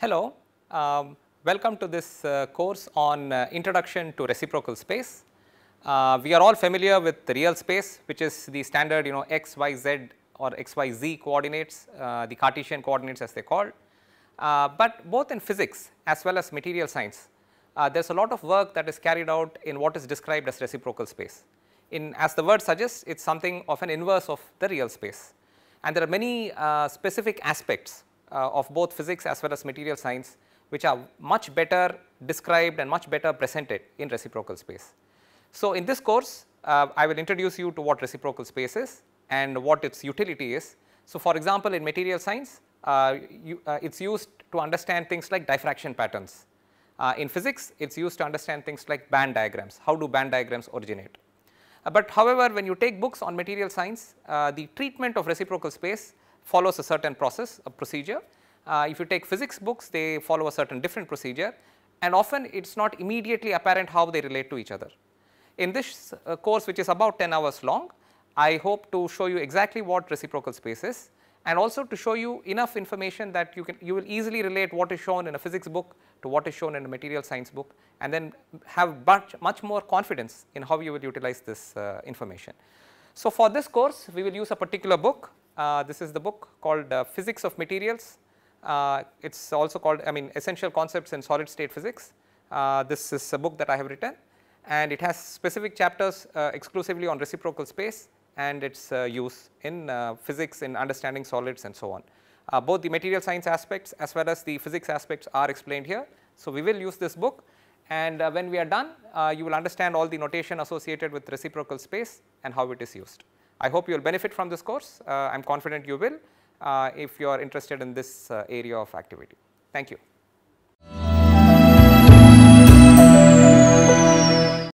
Hello, um, welcome to this uh, course on uh, Introduction to Reciprocal Space. Uh, we are all familiar with the real space which is the standard you know x, y, z or x, y, z coordinates, uh, the Cartesian coordinates as they called. Uh, but both in physics as well as material science, uh, there is a lot of work that is carried out in what is described as reciprocal space. In as the word suggests, it is something of an inverse of the real space and there are many specific aspects uh, of both physics as well as material science which are much better described and much better presented in reciprocal space. So, in this course uh, I will introduce you to what reciprocal space is and what its utility is. So, for example, in material science uh, you, it's used to understand things like diffraction patterns. Uh, in physics, it is used to understand things like band diagrams, how do band diagrams originate. Uh, but however, when you take books on material science, uh, the treatment of reciprocal space follows a certain process, a procedure. Uh, if you take physics books, they follow a certain different procedure and often it is not immediately apparent how they relate to each other. In this uh, course which is about 10 hours long, I hope to show you exactly what reciprocal space is and also to show you enough information that you can you will easily relate what is shown in a physics book to what is shown in a material science book and then have much, much more confidence in how you will utilize this uh, information. So for this course, we will use a particular book. Uh, this is the book called uh, Physics of Materials. Uh, it is also called, I mean, Essential Concepts in Solid State Physics. Uh, this is a book that I have written and it has specific chapters uh, exclusively on reciprocal space and its uh, use in physics, in understanding solids and so on. both the material science aspects as well as the physics aspects are explained here. So we will use this book and uh, when we are done, uh, you will understand all the notation associated with reciprocal space and how it is used. I hope you will benefit from this course. Uh, I am confident you will uh, if you are interested in this uh, area of activity. Thank you.